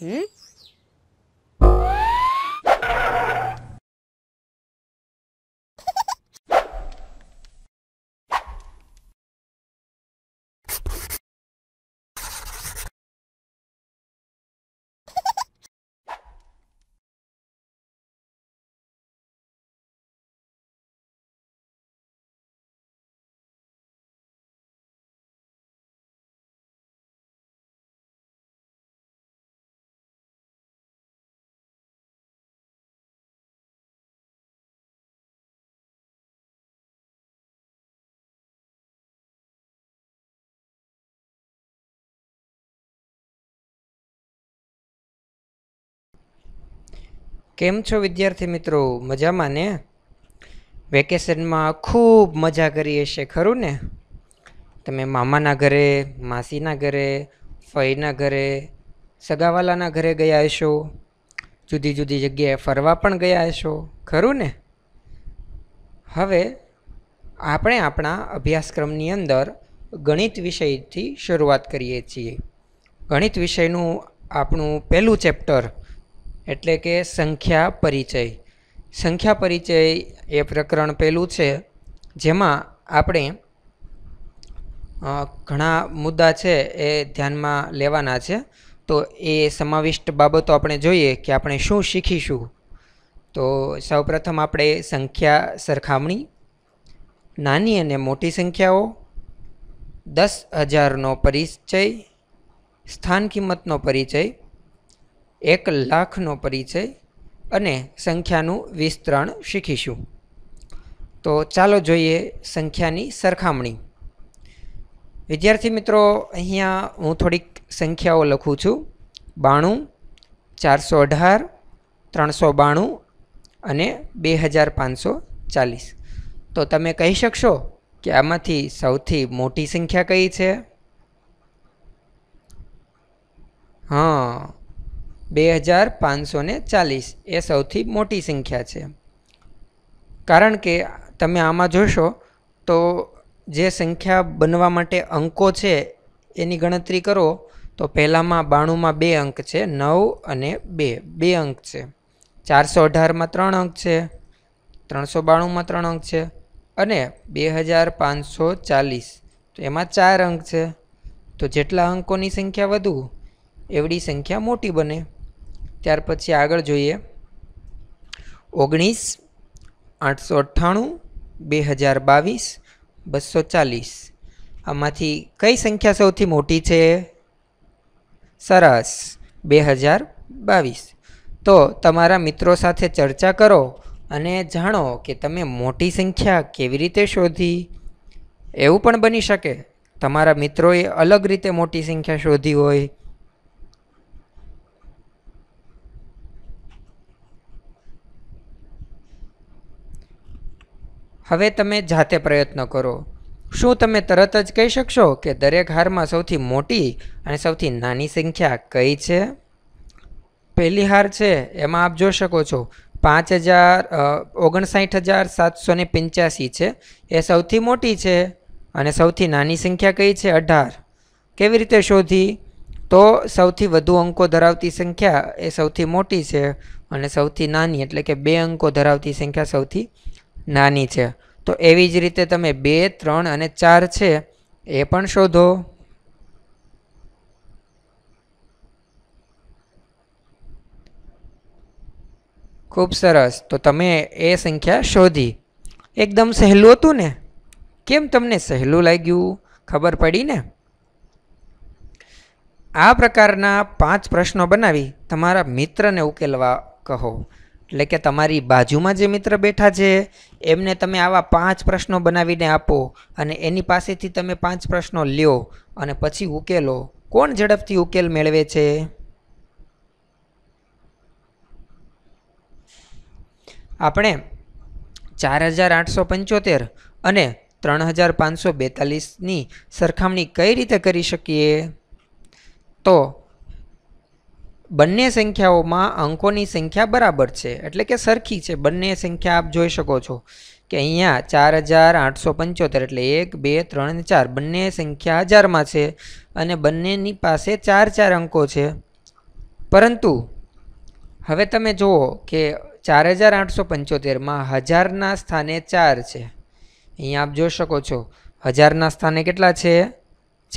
嗯。કેમ છો વિદ્યાર્થી મિત્રો મજામાં ને વેકેશનમાં ખૂબ મજા કરી હશે ખરું ને તમે મામાના ઘરે માસીના ઘરે ફઈના ઘરે સગાવાલાના ઘરે ગયા હશો જુદી જુદી જગ્યાએ ફરવા પણ ગયા હશો ખરું ને હવે આપણે આપણા અભ્યાસક્રમની અંદર ગણિત વિષયથી શરૂઆત કરીએ છીએ ગણિત વિષયનું આપણું પહેલું ચેપ્ટર એટલે કે સંખ્યા પરિચય સંખ્યા પરિચય એ પ્રકરણ પહેલું છે જેમાં આપણે ઘણા મુદ્દા છે એ ધ્યાનમાં લેવાના છે તો એ સમાવિષ્ટ બાબતો આપણે જોઈએ કે આપણે શું શીખીશું તો સૌપ્રથમ આપણે સંખ્યા સરખામણી નાની અને મોટી સંખ્યાઓ દસ હજારનો પરિચય સ્થાન કિંમતનો પરિચય એક લાખનો પરિચય અને સંખ્યાનું વિસ્તરણ શીખીશું તો ચાલો જોઈએ સંખ્યાની સરખામણી વિદ્યાર્થી મિત્રો અહીંયા હું થોડીક સંખ્યાઓ લખું છું બાણું ચારસો અઢાર ત્રણસો બાણું અને બે હજાર પાંચસો ચાલીસ તો તમે કહી શકશો કે આમાંથી સૌથી મોટી સંખ્યા કઈ છે હા બે હજાર પાંચસો ચાલીસ એ સૌથી મોટી સંખ્યા છે કારણ કે તમે આમાં જોશો તો જે સંખ્યા બનવા માટે અંકો છે એની ગણતરી કરો તો પહેલાંમાં બાણુંમાં બે અંક છે નવ અને બે બે અંક છે ચારસો અઢારમાં ત્રણ અંક છે ત્રણસો બાણુંમાં ત્રણ અંક છે અને બે હજાર પાંચસો ચાલીસ તો એમાં ચાર અંક છે તો જેટલા અંકોની સંખ્યા વધુ એવડી સંખ્યા મોટી બને ત્યાર પછી આગળ જોઈએ ઓગણીસ આઠસો અઠ્ઠાણું બે હજાર બાવીસ બસો ચાલીસ આમાંથી કઈ સંખ્યા સૌથી મોટી છે સરસ બે હજાર બાવીસ તો તમારા મિત્રો સાથે ચર્ચા કરો અને જાણો કે તમે મોટી સંખ્યા કેવી રીતે શોધી એવું પણ બની શકે તમારા મિત્રોએ અલગ રીતે મોટી સંખ્યા શોધી હોય હવે તમે જાતે પ્રયત્ન કરો શું તમે તરત જ કહી શકશો કે દરેક હારમાં સૌથી મોટી અને સૌથી નાની સંખ્યા કઈ છે પહેલી હાર છે એમાં આપ જોઈ શકો છો પાંચ હજાર ઓગણસાઠ હજાર સાતસો ને પંચ્યાસી છે એ સૌથી મોટી છે અને સૌથી નાની સંખ્યા કઈ છે અઢાર કેવી રીતે શોધી તો સૌથી વધુ અંકો ધરાવતી સંખ્યા એ સૌથી મોટી છે અને સૌથી નાની એટલે કે બે અંકો ધરાવતી સંખ્યા સૌથી નાની છે તો એવી જ રીતે તમે બે ત્રણ અને ચાર છે એ પણ શોધો ખૂબ સરસ તો તમે એ સંખ્યા શોધી એકદમ સહેલું હતું ને કેમ તમને સહેલું લાગ્યું ખબર પડી ને આ પ્રકારના પાંચ પ્રશ્નો બનાવી તમારા મિત્રને ઉકેલવા કહો એટલે કે તમારી બાજુમાં જે મિત્ર બેઠા છે એમને તમે આવા પાંચ પ્રશ્નો બનાવીને આપો અને એની પાસેથી તમે પાંચ પ્રશ્નો લ્યો અને પછી ઉકેલો કોણ ઝડપથી ઉકેલ મેળવે છે આપણે ચાર હજાર આઠસો પંચોતેર અને ત્રણ હજાર પાંચસો બેતાલીસની સરખામણી કઈ રીતે કરી શકીએ તો બંને સંખ્યાઓમાં અંકોની સંખ્યા બરાબર છે એટલે કે સરખી છે બંને સંખ્યા આપ જોઈ શકો છો કે અહીંયા ચાર હજાર આઠસો પંચોતેર એટલે એક બે ત્રણ અને ચાર બંને સંખ્યા હજારમાં છે અને બંનેની પાસે ચાર ચાર અંકો છે પરંતુ હવે તમે જુઓ કે ચાર હજાર આઠસો પંચોતેરમાં હજારના સ્થાને ચાર છે અહીંયા આપ જોઈ શકો છો હજારના સ્થાને કેટલા છે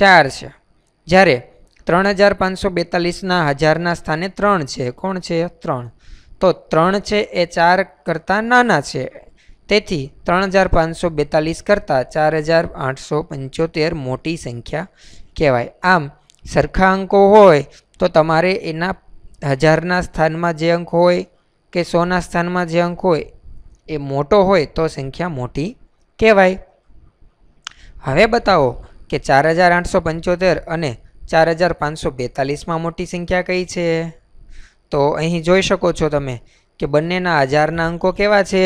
ચાર છે જ્યારે ત્રણ હજાર પાંચસો બેતાલીસના હજારના સ્થાને ત્રણ છે કોણ છે ત્રણ તો ત્રણ છે એ ચાર કરતાં નાના છે તેથી ત્રણ હજાર પાંચસો બેતાલીસ કરતાં ચાર હજાર આઠસો પંચોતેર મોટી સંખ્યા કહેવાય આમ સરખા અંકો હોય તો તમારે એના હજારના સ્થાનમાં જે અંક હોય કે સોના સ્થાનમાં જે અંક હોય એ મોટો હોય તો સંખ્યા મોટી કહેવાય હવે બતાવો કે ચાર હજાર આઠસો પંચોતેર અને ચાર હજાર પાંચસો બેતાલીસમાં મોટી સંખ્યા કઈ છે તો અહીં જોઈ શકો છો તમે કે બંનેના હજારના અંકો કેવા છે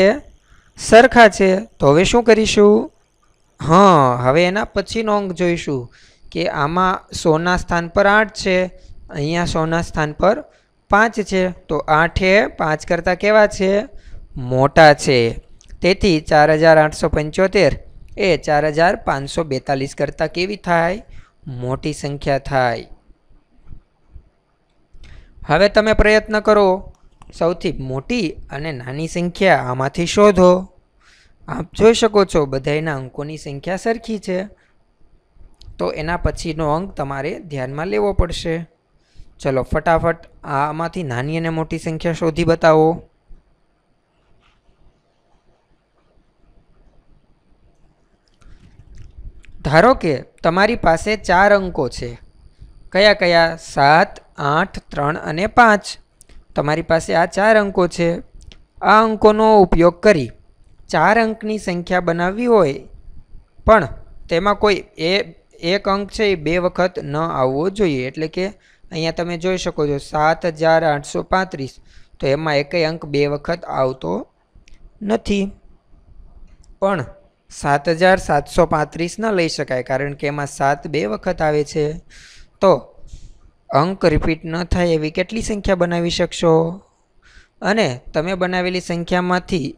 સરખા છે તો હવે શું કરીશું હા હવે એના પછીનો અંક જોઈશું કે આમાં સોના સ્થાન પર આઠ છે અહીંયા સોના સ્થાન પર પાંચ છે તો આઠે પાંચ કરતાં કેવા છે મોટા છે તેથી ચાર હજાર આઠસો પંચોતેર એ ચાર હજાર પાંચસો બેતાલીસ કરતાં કેવી થાય મોટી સંખ્યા થાય હવે તમે પ્રયત્ન કરો સૌથી મોટી અને નાની સંખ્યા આમાંથી શોધો આપ જોઈ શકો છો બધાના અંકોની સંખ્યા સરખી છે તો એના પછીનો અંક તમારે ધ્યાનમાં લેવો પડશે ચલો ફટાફટ આમાંથી નાની અને મોટી સંખ્યા શોધી બતાવો ધારો કે તમારી પાસે ચાર અંકો છે કયા કયા સાત આઠ ત્રણ અને પાંચ તમારી પાસે આ ચાર અંકો છે આ અંકોનો ઉપયોગ કરી ચાર અંકની સંખ્યા બનાવવી હોય પણ તેમાં કોઈ એ એક અંક છે એ બે વખત ન આવવો જોઈએ એટલે કે અહીંયા તમે જોઈ શકો છો સાત હજાર આઠસો પાંત્રીસ તો એમાં એકેય અંક બે વખત આવતો નથી પણ સાત હજાર સાતસો પાંત્રીસ ન લઈ શકાય કારણ કે એમાં સાત બે વખત આવે છે તો અંક રિપીટ ન થાય એવી કેટલી સંખ્યા બનાવી શકશો અને તમે બનાવેલી સંખ્યામાંથી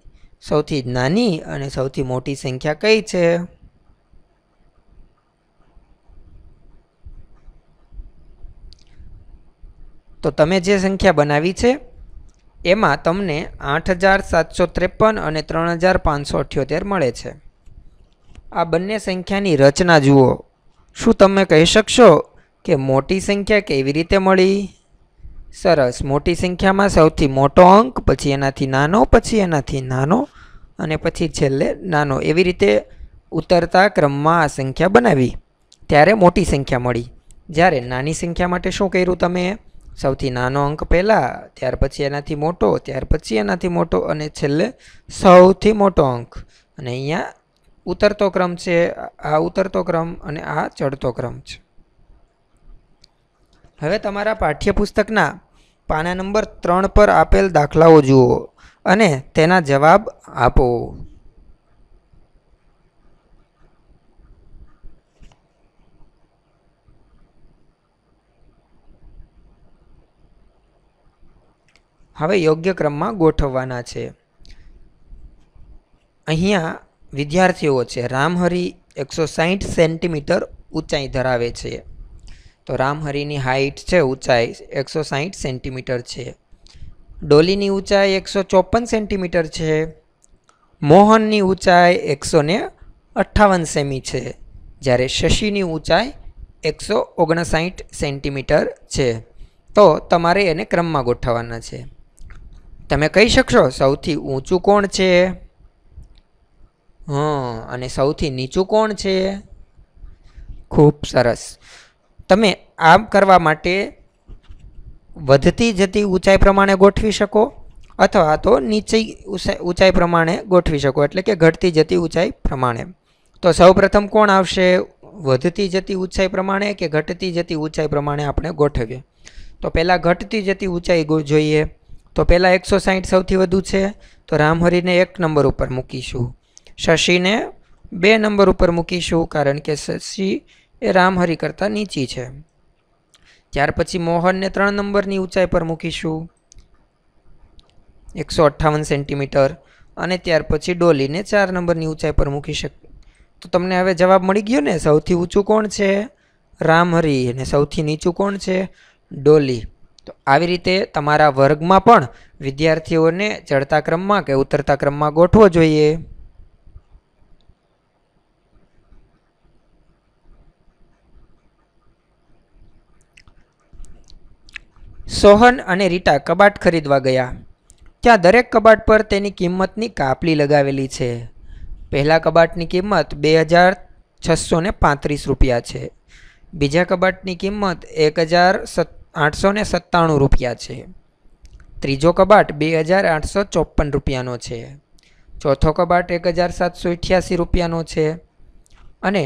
સૌથી નાની અને સૌથી મોટી સંખ્યા કઈ છે તો તમે જે સંખ્યા બનાવી છે એમાં તમને આઠ હજાર સાતસો ત્રેપન અને ત્રણ હજાર પાંચસો અઠ્યોતેર મળે છે આ બંને સંખ્યાની રચના જુઓ શું તમે કહી શકશો કે મોટી સંખ્યા કેવી રીતે મળી સરસ મોટી સંખ્યામાં સૌથી મોટો અંક પછી એનાથી નાનો પછી એનાથી નાનો અને પછી છેલ્લે નાનો એવી રીતે ઉતરતા ક્રમમાં આ સંખ્યા બનાવી ત્યારે મોટી સંખ્યા મળી જ્યારે નાની સંખ્યા માટે શું કર્યું તમે સૌથી નાનો અંક પહેલાં ત્યાર પછી એનાથી મોટો ત્યાર પછી એનાથી મોટો અને છેલ્લે સૌથી મોટો અંક અને અહીંયા ઉતરતો ક્રમ છે આ ઉતરતો ક્રમ અને આ ચડતો ક્રમ છે હવે તમારા પાઠ્યપુસ્તકના પાના નંબર ત્રણ પર આપેલ દાખલાઓ જુઓ અને તેના જવાબ આપો હવે યોગ્ય ક્રમમાં ગોઠવવાના છે અહીંયા વિદ્યાર્થીઓ છે રામહરિ એકસો સાહીઠ સેન્ટીમીટર ઊંચાઈ ધરાવે છે તો રામહરિની હાઇટ છે ઊંચાઈ એકસો સાહીઠ સેન્ટીમીટર છે ડોલીની ઊંચાઈ એકસો ચોપન સેન્ટીમીટર છે મોહનની ઊંચાઈ એકસો ને અઠ્ઠાવન સેમી છે જ્યારે શશીની ઊંચાઈ એકસો ઓગણસાઠ સેન્ટીમીટર છે તો તમારે એને ક્રમમાં ગોઠવવાના છે તમે કહી શકશો સૌથી ઊંચું કોણ છે હં અને સૌથી નીચું કોણ છે ખૂબ સરસ તમે આમ કરવા માટે વધતી જતી ઊંચાઈ પ્રમાણે ગોઠવી શકો અથવા તો નીચે ઊંચાઈ પ્રમાણે ગોઠવી શકો એટલે કે ઘટતી જતી ઊંચાઈ પ્રમાણે તો સૌપ્રથમ કોણ આવશે વધતી જતી ઊંચાઈ પ્રમાણે કે ઘટતી જતી ઊંચાઈ પ્રમાણે આપણે ગોઠવીએ તો પહેલાં ઘટતી જતી ઊંચાઈ જોઈએ તો પહેલાં એકસો સાહીઠ સૌથી વધુ છે તો રામહરીને એક નંબર ઉપર મૂકીશું શશીને બે નંબર ઉપર મૂકીશું કારણ કે શશી એ રામહરિ કરતાં નીચી છે ત્યાર પછી મોહનને ત્રણ નંબરની ઊંચાઈ પર મૂકીશું એકસો અઠ્ઠાવન સેન્ટીમીટર અને ત્યાર પછી ડોલીને ચાર નંબરની ઊંચાઈ પર મૂકી શક તો તમને હવે જવાબ મળી ગયો ને સૌથી ઊંચું કોણ છે રામહરિ અને સૌથી નીચું કોણ છે ડોલી તો આવી રીતે તમારા વર્ગમાં પણ વિદ્યાર્થીઓને ચડતા ક્રમમાં કે ઉતરતા ક્રમમાં ગોઠવો જોઈએ સોહન અને રીટા કબાટ ખરીદવા ગયા ત્યાં દરેક કબાટ પર તેની કિંમતની કાપલી લગાવેલી છે પહેલાં કબાટની કિંમત બે હજાર છસો પાંત્રીસ રૂપિયા છે બીજા કબાટની કિંમત એક હજાર આઠસો સત્તાણું રૂપિયા છે ત્રીજો કબાટ બે હજાર આઠસો ચોપન રૂપિયાનો છે ચોથો કબાટ એક હજાર સાતસો અઠ્યાસી રૂપિયાનો છે અને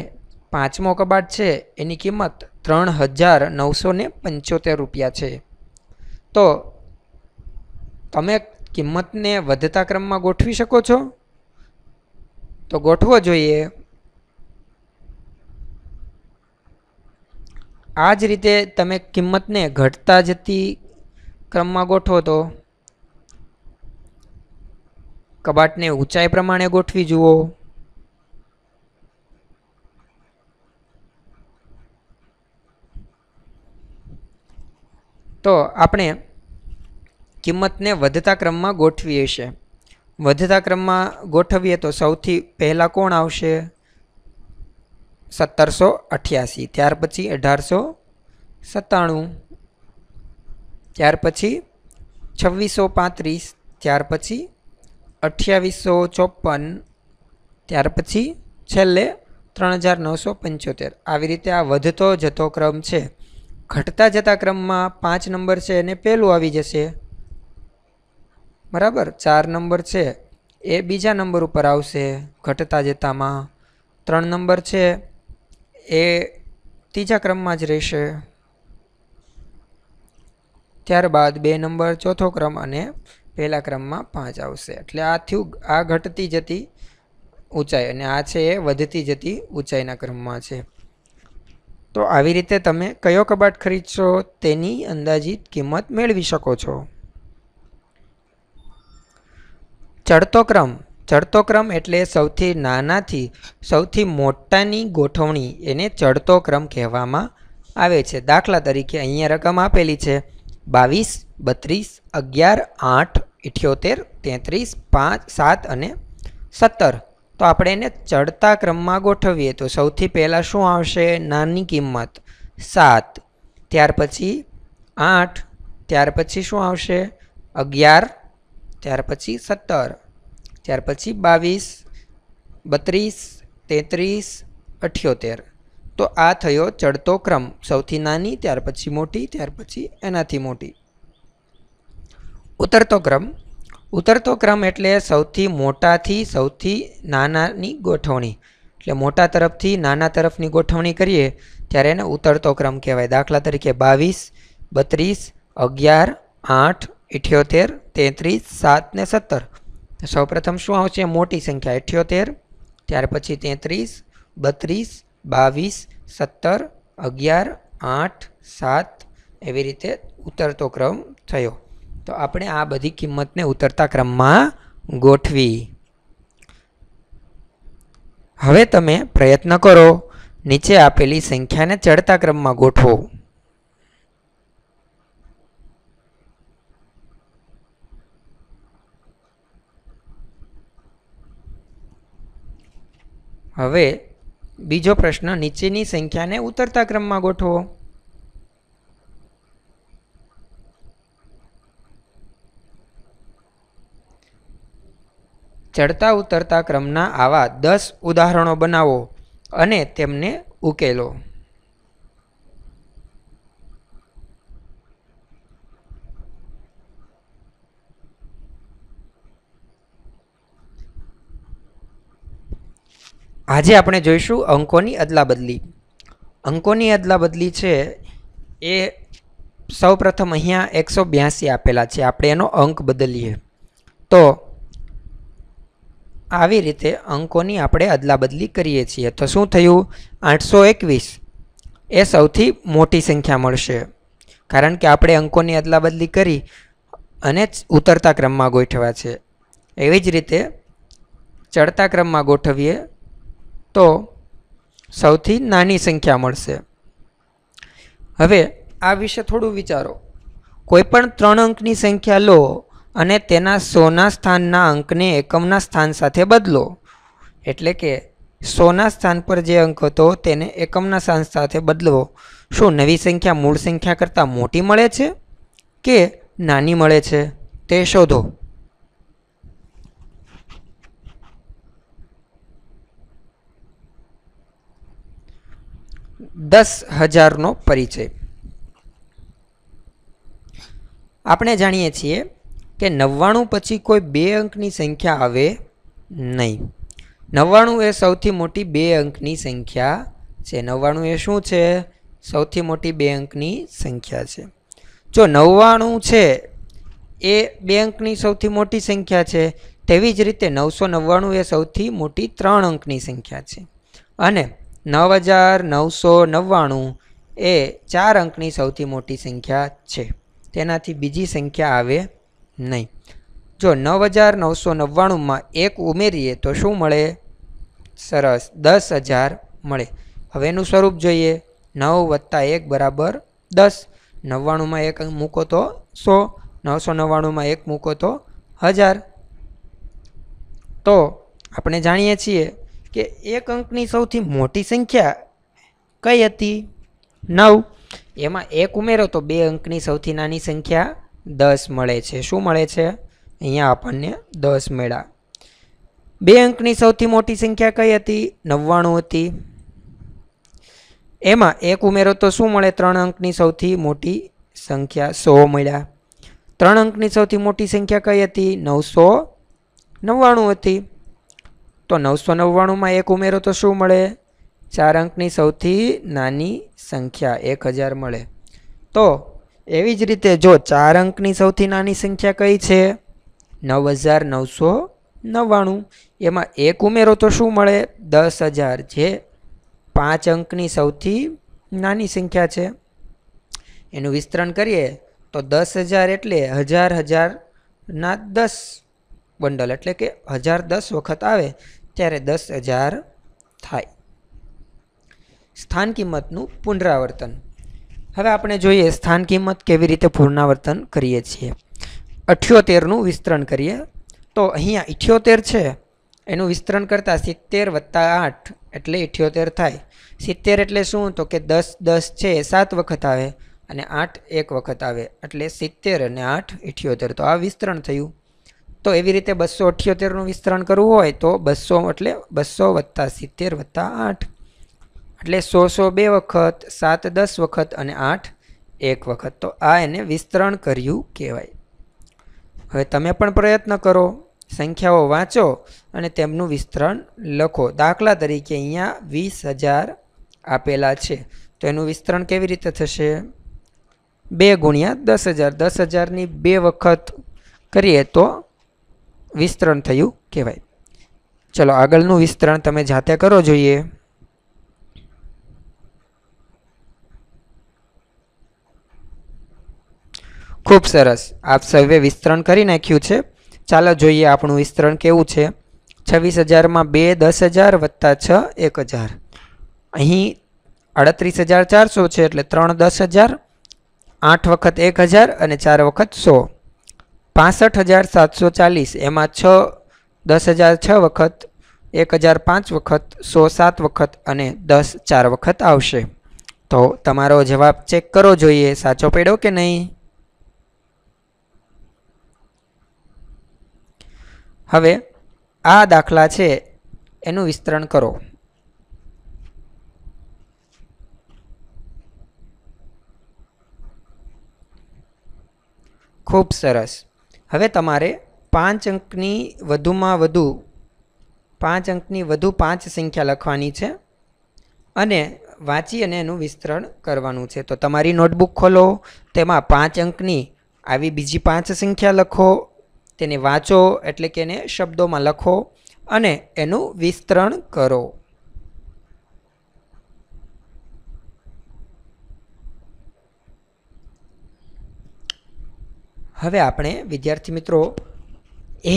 પાંચમો કબાટ છે એની કિંમત ત્રણ હજાર નવસો ને પંચોતેર રૂપિયા છે તો તમે કિંમતને વધતા ક્રમમાં ગોઠવી શકો છો તો ગોઠવો જોઈએ આ જ રીતે તમે કિંમતને ઘટતા જતી ક્રમમાં ગોઠવો તો કબાટને ઊંચાઈ પ્રમાણે ગોઠવી જુઓ તો આપણે કિંમતને વધતા ક્રમમાં ગોઠવીએ છે વધતા ક્રમમાં ગોઠવીએ તો સૌથી પહેલાં કોણ આવશે સત્તરસો અઠ્યાસી ત્યાર પછી અઢારસો સત્તાણું ત્યાર પછી છવ્વીસો પાંત્રીસ ત્યાર પછી અઠ્યાવીસો ચોપન ત્યાર પછી છેલ્લે ત્રણ હજાર નવસો પંચોતેર આવી રીતે આ વધતો જતો ક્રમ છે ઘટતા જતા ક્રમમાં પાંચ નંબર છે એને પહેલું આવી જશે બરાબર ચાર નંબર છે એ બીજા નંબર ઉપર આવશે ઘટતા જતામાં ત્રણ નંબર છે એ ત્રીજા ક્રમમાં જ રહેશે ત્યારબાદ બે નંબર ચોથો ક્રમ અને પહેલા ક્રમમાં પાંચ આવશે એટલે આ થયું આ ઘટતી જતી ઊંચાઈ અને આ છે એ વધતી જતી ઊંચાઈના ક્રમમાં છે તો આવી રીતે તમે કયો કબાટ ખરીદશો તેની અંદાજિત કિંમત મેળવી શકો છો ચડતો ક્રમ ચડતો ક્રમ એટલે સૌથી નાનાથી સૌથી મોટાની ગોઠવણી એને ચડતો ક્રમ કહેવામાં આવે છે દાખલા તરીકે અહીંયા રકમ આપેલી છે બાવીસ બત્રીસ અગિયાર આઠ ઇઠ્યોતેર તેત્રીસ પાંચ સાત અને સત્તર તો આપણે એને ચડતા ક્રમમાં ગોઠવીએ તો સૌથી પહેલાં શું આવશે નાની કિંમત સાત ત્યાર પછી આઠ ત્યાર પછી શું આવશે અગિયાર ત્યાર પછી સત્તર ત્યાર પછી બાવીસ બત્રીસ તેત્રીસ અઠ્યોતેર તો આ થયો ચડતો ક્રમ સૌથી નાની ત્યાર પછી મોટી ત્યાર પછી એનાથી મોટી ઉતરતો ક્રમ ઉતરતો ક્રમ એટલે સૌથી મોટાથી સૌથી નાનાની ગોઠવણી એટલે મોટા તરફથી નાના તરફની ગોઠવણી કરીએ ત્યારે એને ઉતરતો ક્રમ કહેવાય દાખલા તરીકે બાવીસ બત્રીસ અગિયાર આઠ ઇઠ્યોતેર તેત્રીસ સાત ને સત્તર સૌપ્રથમ શું આવશે મોટી સંખ્યા ઇઠ્યોતેર ત્યાર પછી તેત્રીસ બત્રીસ બાવીસ સત્તર અગિયાર આઠ સાત એવી રીતે ઉતરતો ક્રમ થયો તો આપણે આ બધી કિંમતને ઉતરતા ક્રમમાં ગોઠવી હવે તમે પ્રયત્ન કરો નીચે આપેલી સંખ્યાને ચડતા ક્રમમાં ગોઠવો હવે બીજો પ્રશ્ન નીચેની સંખ્યાને ઉતરતા ક્રમમાં ગોઠવો ચડતા ઉતરતા ક્રમના આવા દસ ઉદાહરણો બનાવો અને તેમને ઉકેલો આજે આપણે જોઈશું અંકોની અદલાબદલી અંકોની અદલાબદલી છે એ સૌ પ્રથમ અહીંયા એકસો બ્યાસી આપેલા છે આપણે એનો અંક બદલીએ તો આવી રીતે અંકોની આપણે અદલાબદલી કરીએ છીએ તો શું થયું આઠસો એકવીસ એ સૌથી મોટી સંખ્યા મળશે કારણ કે આપણે અંકોની અદલાબદલી કરી અને ઉતરતા ક્રમમાં ગોઠવ્યા છે એવી જ રીતે ચડતા ક્રમમાં ગોઠવીએ તો સૌથી નાની સંખ્યા મળશે હવે આ વિશે થોડું વિચારો કોઈપણ ત્રણ અંકની સંખ્યા લો અને તેના સોના સ્થાનના અંકને એકમના સ્થાન સાથે બદલો એટલે કે સોના સ્થાન પર જે અંક હતો તેને એકમના સ્થાન સાથે બદલવો શું નવી સંખ્યા મૂળ સંખ્યા કરતાં મોટી મળે છે કે નાની મળે છે તે શોધો દસ હજારનો પરિચય આપણે જાણીએ છીએ કે નવ્વાણું પછી કોઈ બે અંકની સંખ્યા આવે નહીં નવ્વાણું એ સૌથી મોટી બે અંકની સંખ્યા છે નવ્વાણું એ શું છે સૌથી મોટી બે અંકની સંખ્યા છે જો નવ્વાણું છે એ બે અંકની સૌથી મોટી સંખ્યા છે તેવી જ રીતે નવસો નવ્વાણું એ સૌથી મોટી ત્રણ અંકની સંખ્યા છે અને નવ હજાર નવસો નવ્વાણું એ ચાર અંકની સૌથી મોટી સંખ્યા છે તેનાથી બીજી સંખ્યા આવે નહીં જો નવ હજાર નવસો નવ્વાણુંમાં એક ઉમેરીએ તો શું મળે સરસ દસ હજાર મળે હવેનું સ્વરૂપ જોઈએ નવ વત્તા એક બરાબર દસ નવ્વાણુંમાં એક મૂકો તો સો નવસો નવ્વાણુંમાં એક મૂકો તો હજાર તો આપણે જાણીએ છીએ કે એક અંકની સૌથી મોટી સંખ્યા કઈ હતી નવ એમાં એક ઉમેરો તો બે અંકની સૌથી નાની સંખ્યા દસ મળે છે શું મળે છે અહીંયા આપણને દસ મેળા બે અંકની સૌથી મોટી સંખ્યા કઈ હતી નવ્વાણું હતી એમાં એક ઉમેરો તો શું મળે ત્રણ અંકની સૌથી મોટી સંખ્યા સો મળ્યા ત્રણ અંકની સૌથી મોટી સંખ્યા કઈ હતી નવસો નવ્વાણું હતી તો નવસો નવ્વાણુંમાં એક ઉમેરો તો શું મળે ચાર અંકની સૌથી નાની સંખ્યા એક હજાર મળે તો એવી જ રીતે જો ચાર અંકની સૌથી નાની સંખ્યા કઈ છે નવ હજાર નવસો નવ્વાણું એમાં એક ઉમેરો તો શું મળે દસ હજાર જે પાંચ અંકની સૌથી નાની સંખ્યા છે એનું વિસ્તરણ કરીએ તો દસ હજાર એટલે હજાર હજારના દસ બંડલ એટલે કે હજાર દસ વખત આવે ત્યારે દસ હજાર થાય સ્થાન કિંમતનું પુનરાવર્તન હવે આપણે જોઈએ સ્થાન કિંમત કેવી રીતે પુનરાવર્તન કરીએ છીએ અઠ્યોતેરનું વિસ્તરણ કરીએ તો અહીંયા ઇઠ્યોતેર છે એનું વિસ્તરણ કરતાં સિત્તેર વત્તા આઠ એટલે ઇઠ્યોતેર થાય સિત્તેર એટલે શું તો કે દસ દસ છે એ સાત વખત આવે અને આઠ એક વખત આવે એટલે સિત્તેર અને આઠ ઇઠ્યોતેર તો આ વિસ્તરણ થયું તો એવી રીતે બસો અઠ્યોતેરનું વિસ્તરણ કરવું હોય તો બસો એટલે બસો વત્તા સિત્તેર વત્તા આઠ એટલે સો સો બે વખત સાત દસ વખત અને આઠ એક વખત તો આ એને વિસ્તરણ કર્યું કહેવાય હવે તમે પણ પ્રયત્ન કરો સંખ્યાઓ વાંચો અને તેમનું વિસ્તરણ લખો દાખલા તરીકે અહીંયા વીસ હજાર આપેલા છે તો એનું વિસ્તરણ કેવી રીતે થશે બે ગુણ્યા દસ હજાર દસ હજારની બે વખત કરીએ તો વિસ્તરણ થયું કહેવાય ચલો આગળનું વિસ્તરણ તમે જાતે કરો જોઈએ ખૂબ સરસ આપ સર્વે વિસ્તરણ કરી નાખ્યું છે ચાલો જોઈએ આપણું વિસ્તરણ કેવું છે છવ્વીસ હજારમાં બે દસ હજાર વત્તા છ એક હજાર અહીં અડત્રીસ હજાર ચારસો છે એટલે ત્રણ દસ હજાર આઠ વખત એક હજાર અને ચાર વખત સો પાસઠ હજાર સાતસો ચાલીસ એમાં છ દસ હજાર છ વખત એક હજાર પાંચ વખત સો સાત વખત અને દસ ચાર વખત આવશે તો તમારો જવાબ ચેક કરવો જોઈએ સાચો પેડો કે નહીં હવે આ દાખલા છે એનું વિસ્તરણ કરો ખૂબ સરસ હવે તમારે પાંચ અંકની વધુમાં વધુ પાંચ અંકની વધુ પાંચ સંખ્યા લખવાની છે અને વાંચી અને એનું વિસ્તરણ કરવાનું છે તો તમારી નોટબુક ખોલો તેમાં પાંચ અંકની આવી બીજી પાંચ સંખ્યા લખો તેને વાંચો એટલે કે એને શબ્દોમાં લખો અને એનું વિસ્તરણ કરો હવે આપણે વિદ્યાર્થી મિત્રો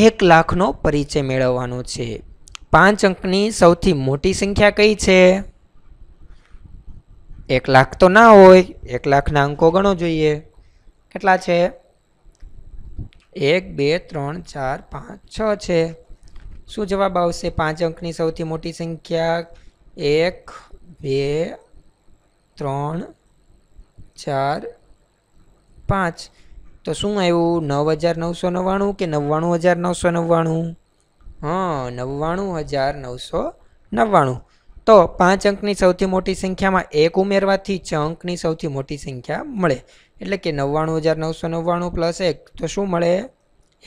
એક લાખનો પરિચય મેળવવાનો છે પાંચ અંકની સૌથી મોટી સંખ્યા કઈ છે એક લાખ તો ના હોય એક લાખના અંકો ગણો જોઈએ કેટલા છે એક બે ત્રણ ચાર પાંચ છ છે શું જવાબ આવશે પાંચ અંકની સૌથી મોટી સંખ્યા એક બે ત્રણ ચાર પાંચ તો શું આવ્યું નવ હજાર નવસો નવ્વાણું કે નવ્વાણું હજાર નવસો નવ્વાણું હં નવ્વાણું હજાર નવસો નવ્વાણું તો પાંચ અંકની સૌથી મોટી સંખ્યામાં એક ઉમેરવાથી છ અંકની સૌથી મોટી સંખ્યા મળે એટલે કે નવ્વાણું હજાર નવસો નવ્વાણું પ્લસ એક તો શું મળે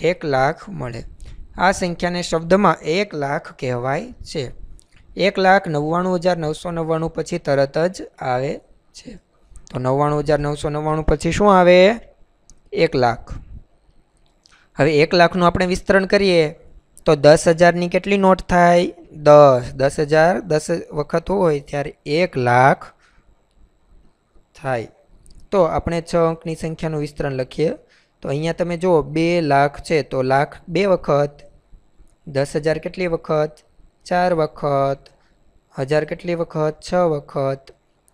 એક લાખ મળે આ સંખ્યાને શબ્દમાં એક લાખ કહેવાય છે એક લાખ નવ્વાણું હજાર નવસો નવ્વાણું પછી તરત જ આવે છે તો નવ્વાણું હજાર નવસો નવ્વાણું પછી શું આવે એક લાખ હવે એક લાખનું આપણે વિસ્તરણ કરીએ તો દસ હજારની કેટલી નોટ થાય દસ દસ હજાર દસ વખત હોય ત્યારે એક લાખ થાય તો આપણે છ અંકની સંખ્યાનું વિસ્તરણ લખીએ તો અહીંયા તમે જુઓ બે લાખ છે તો લાખ બે વખત દસ હજાર કેટલી વખત ચાર વખત હજાર કેટલી વખત છ વખત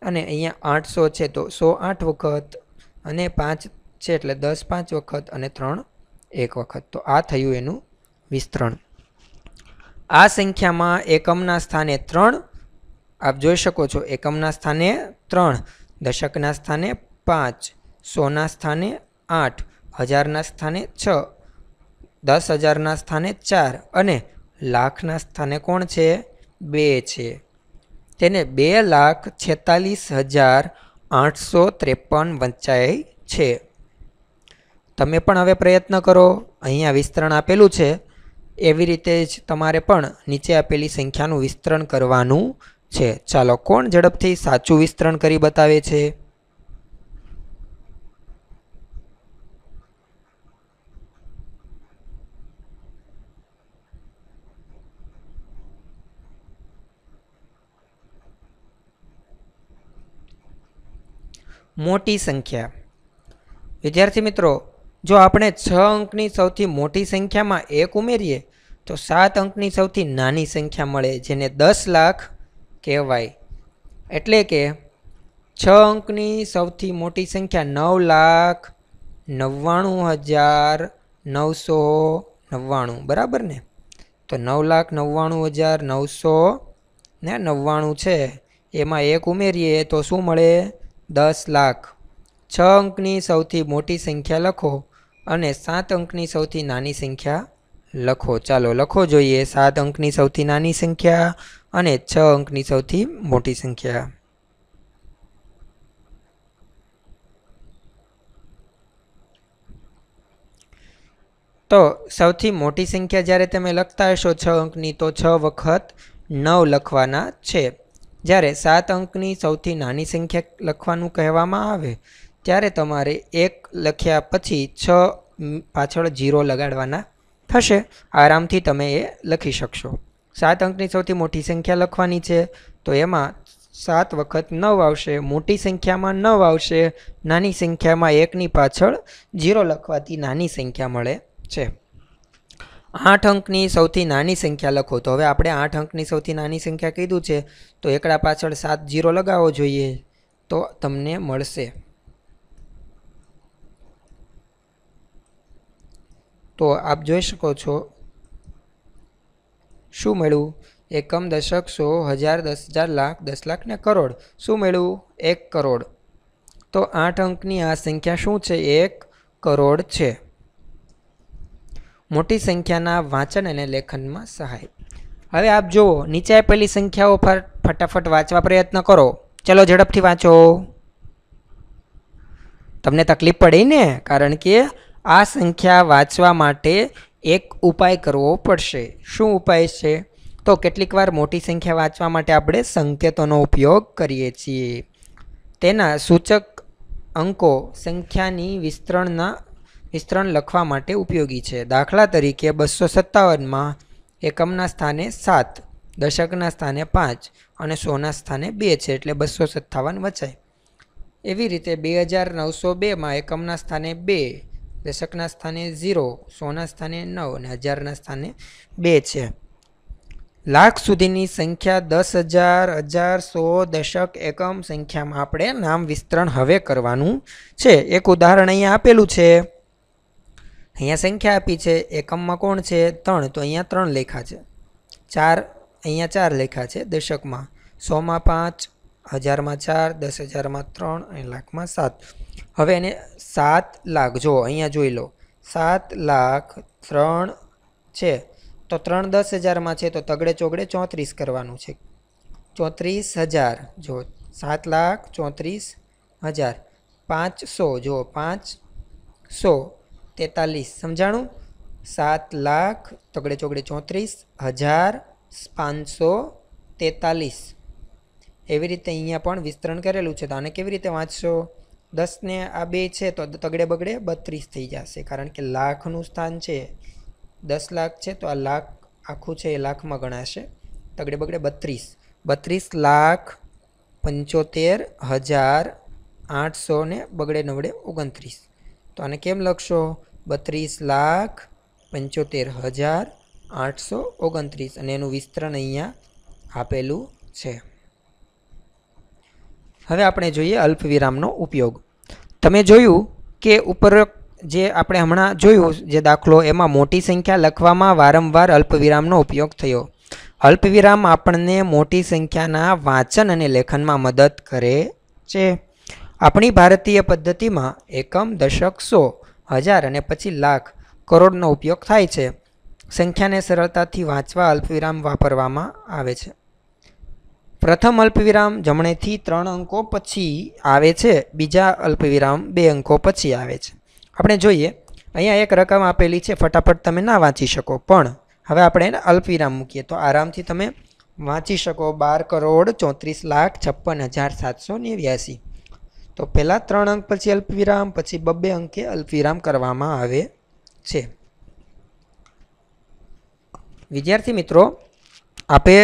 અને અહીંયા આઠસો છે તો સો આઠ વખત અને પાંચ છે એટલે દસ પાંચ વખત અને ત્રણ એક વખત તો આ થયું એનું વિસ્તરણ આ સંખ્યામાં એકમના સ્થાને ત્રણ આપ જોઈ શકો છો એકમના સ્થાને ત્રણ દશકના સ્થાને પાંચ સોના સ્થાને આઠ હજારના સ્થાને છ દસ હજારના સ્થાને ચાર અને લાખના સ્થાને કોણ છે બે છે તેને બે લાખ છેતાલીસ હજાર આઠસો ત્રેપન વંચાય છે તમે પણ હવે પ્રયત્ન કરો અહીંયા વિસ્તરણ આપેલું છે એવી રીતે જ તમારે પણ નીચે આપેલી સંખ્યાનું વિસ્તરણ કરવાનું છે ચાલો કોણ ઝડપથી સાચું વિસ્તરણ કરી બતાવે છે મોટી સંખ્યા વિદ્યાર્થી મિત્રો જો આપણે છ અંકની સૌથી મોટી સંખ્યામાં એક ઉમેરીએ તો સાત અંકની સૌથી નાની સંખ્યા મળે જેને દસ લાખ કહેવાય એટલે કે છ અંકની સૌથી મોટી સંખ્યા નવ લાખ નવ્વાણું હજાર નવસો નવ્વાણું બરાબર ને તો નવ લાખ નવ્વાણું હજાર નવસો ને નવ્વાણું છે એમાં એક ઉમેરીએ તો શું મળે દસ લાખ છ અંકની સૌથી મોટી સંખ્યા લખો અને સાત અંકની સૌથી નાની સંખ્યા લખો ચાલો લખો જોઈએ સાત અંકની સૌથી નાની સંખ્યા અને છ અંકની સૌથી મોટી સંખ્યા તો સૌથી મોટી સંખ્યા જ્યારે તમે લખતા હશો છ અંકની તો છ વખત નવ લખવાના છે જ્યારે સાત અંકની સૌથી નાની સંખ્યા લખવાનું કહેવામાં આવે ત્યારે તમારે એક લખ્યા પછી છ પાછળ જીરો લગાડવાના થશે આરામથી તમે એ લખી શકશો સાત અંકની સૌથી મોટી સંખ્યા લખવાની છે તો એમાં સાત વખત નવ આવશે મોટી સંખ્યામાં નવ આવશે નાની સંખ્યામાં એકની પાછળ જીરો લખવાથી નાની સંખ્યા મળે છે આઠ અંકની સૌથી નાની સંખ્યા લખો તો હવે આપણે આઠ અંકની સૌથી નાની સંખ્યા કીધું છે તો એકડા પાછળ સાત જીરો લગાવવો જોઈએ તો તમને મળશે તો આપ જોઈ શકો છો શું મળ્યું એકમ દશક સો હજાર દસ હજાર લાખ દસ લાખ ને કરોડ શું મળ્યું એક કરોડ તો આઠ અંકની આ સંખ્યા શું છે એક કરોડ છે મોટી સંખ્યાના વાંચન અને લેખનમાં સહાય હવે આપ જુઓ નીચે આપેલી સંખ્યાઓ પર ફટાફટ વાંચવા પ્રયત્ન કરો ચલો ઝડપથી વાંચો તમને તકલીફ પડી ને કારણ કે આ સંખ્યા વાંચવા માટે એક ઉપાય કરવો પડશે શું ઉપાય છે તો કેટલીક વાર મોટી સંખ્યા વાંચવા માટે આપણે સંકેતોનો ઉપયોગ કરીએ છીએ તેના સૂચક અંકો સંખ્યાની વિસ્તરણના વિસ્તરણ લખવા માટે ઉપયોગી છે દાખલા તરીકે બસો સત્તાવનમાં એકમના સ્થાને સાત દશકના સ્થાને પાંચ અને સોના સ્થાને બે છે એટલે બસો સત્તાવન વચાય એવી રીતે બે હજાર નવસો બેમાં એકમના સ્થાને બે દશકના સ્થાને ઝીરો સોના સ્થાને નવ અને હજારના સ્થાને બે છે લાખ સુધીની સંખ્યા દસ હજાર હજાર સો દશક એકમ સંખ્યામાં આપણે નામ વિસ્તરણ હવે કરવાનું છે એક ઉદાહરણ અહીંયા આપેલું છે અહીંયા સંખ્યા આપી છે એકમમાં કોણ છે ત્રણ તો અહીંયા ત્રણ લેખા છે ચાર અહીંયા ચાર લેખા છે દશકમાં સોમાં પાંચ હજારમાં ચાર દસ હજારમાં ત્રણ અને લાખમાં સાત હવે એને સાત લાખ જો અહીંયા જોઈ લો સાત લાખ ત્રણ છે તો ત્રણ દસ હજારમાં છે તો તગડે ચોગડે ચોત્રીસ કરવાનું છે ચોત્રીસ હજાર જો સાત લાખ ચોત્રીસ હજાર પાંચસો જો પાંચસો તેતાલીસ સમજાણું સાત લાખ તગડે ચોગડે ચોત્રીસ હજાર પાંચસો તેતાલીસ એવી રીતે અહીંયા પણ વિસ્તરણ કરેલું છે તો આને કેવી રીતે વાંચશો દસને આ બે છે તો તગડે બગડે બત્રીસ થઈ જશે કારણ કે લાખનું સ્થાન છે દસ લાખ છે તો આ લાખ આખું છે એ લાખમાં ગણાશે તગડે બગડે બત્રીસ બત્રીસ લાખ પંચોતેર હજાર આઠસો ને બગડે નવડે ઓગણત્રીસ તો આને કેમ લખશો બત્રીસ લાખ પંચોતેર હજાર આઠસો ઓગણત્રીસ અને એનું વિસ્તરણ અહીંયા આપેલું છે હવે આપણે જોઈએ અલ્પ વિરામનો ઉપયોગ તમે જોયું કે ઉપરોક્ત જે આપણે હમણાં જોયું જે દાખલો એમાં મોટી સંખ્યા લખવામાં વારંવાર અલ્પવિરામનો ઉપયોગ થયો અલ્પવિરામ આપણને મોટી સંખ્યાના વાંચન અને લેખનમાં મદદ કરે છે આપણી ભારતીય પદ્ધતિમાં એકમ દશક સો હજાર અને પછી લાખ કરોડનો ઉપયોગ થાય છે સંખ્યાને સરળતાથી વાંચવા અલ્પવિરામ વાપરવામાં આવે છે પ્રથમ અલ્પવિરામ જમણેથી ત્રણ અંકો પછી આવે છે બીજા અલ્પવિરામ બે અંકો પછી આવે છે આપણે જોઈએ અહીંયા એક રકમ આપેલી છે ફટાફટ તમે ના વાંચી શકો પણ હવે આપણે એને અલ્પવિરામ મૂકીએ તો આરામથી તમે વાંચી શકો બાર કરોડ ચોત્રીસ લાખ છપ્પન હજાર સાતસો નેવ્યાસી તો પહેલાં ત્રણ અંક પછી અલ્પવિરામ પછી બબ્બે અંકે અલ્પવિરામ કરવામાં આવે છે વિદ્યાર્થી મિત્રો આપે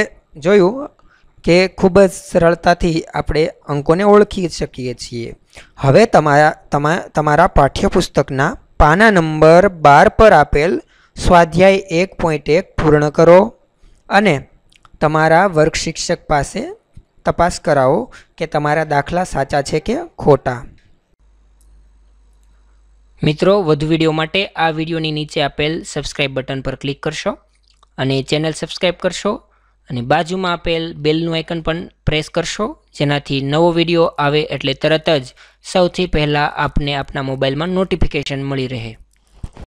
જોયું કે ખૂબ જ સરળતાથી આપણે અંકોને ઓળખી શકીએ છીએ હવે તમારા તમારા પાઠ્યપુસ્તકના પાના નંબર બાર પર આપેલ સ્વાધ્યાય એક પોઈન્ટ એક પૂર્ણ કરો અને તમારા વર્ગ શિક્ષક પાસે તપાસ કરાવો કે તમારા દાખલા સાચા છે કે ખોટા મિત્રો વધુ વિડીયો માટે આ વિડીયોની નીચે આપેલ સબસ્ક્રાઇબ બટન પર ક્લિક કરશો અને ચેનલ સબસ્ક્રાઇબ કરશો અને બાજુમાં આપેલ બેલનું આઇકન પણ પ્રેસ કરશો જેનાથી નવો વિડીયો આવે એટલે તરત જ સૌથી પહેલાં આપને આપના મોબાઈલમાં નોટિફિકેશન મળી રહે